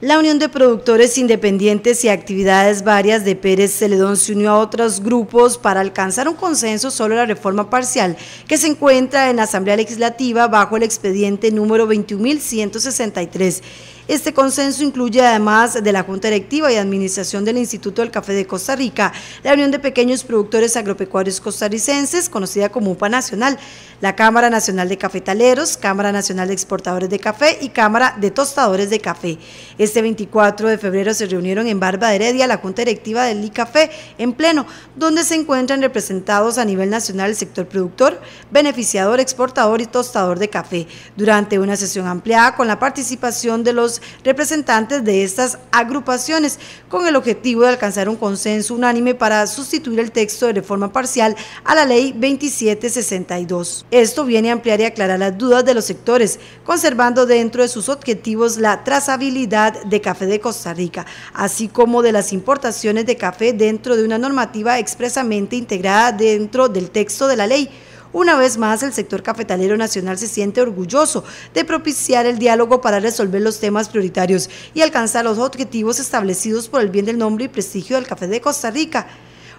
La Unión de Productores Independientes y Actividades Varias de Pérez Celedón se unió a otros grupos para alcanzar un consenso sobre la reforma parcial que se encuentra en la Asamblea Legislativa bajo el expediente número 21.163. Este consenso incluye además de la Junta Directiva y Administración del Instituto del Café de Costa Rica, la Unión de Pequeños Productores Agropecuarios Costarricenses, conocida como UPA Nacional, la Cámara Nacional de Cafetaleros, Cámara Nacional de Exportadores de Café y Cámara de Tostadores de Café. Este 24 de febrero se reunieron en Barba de Heredia la Junta Directiva del ICAFE en pleno, donde se encuentran representados a nivel nacional el sector productor, beneficiador, exportador y tostador de café, durante una sesión ampliada con la participación de los representantes de estas agrupaciones, con el objetivo de alcanzar un consenso unánime para sustituir el texto de reforma parcial a la Ley 2762. Esto viene a ampliar y aclarar las dudas de los sectores, conservando dentro de sus objetivos la trazabilidad de café de Costa Rica, así como de las importaciones de café dentro de una normativa expresamente integrada dentro del texto de la ley una vez más, el sector cafetalero nacional se siente orgulloso de propiciar el diálogo para resolver los temas prioritarios y alcanzar los objetivos establecidos por el bien del nombre y prestigio del café de Costa Rica.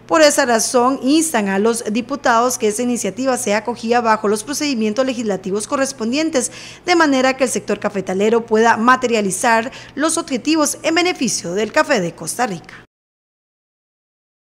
Por esa razón, instan a los diputados que esa iniciativa sea acogida bajo los procedimientos legislativos correspondientes, de manera que el sector cafetalero pueda materializar los objetivos en beneficio del café de Costa Rica.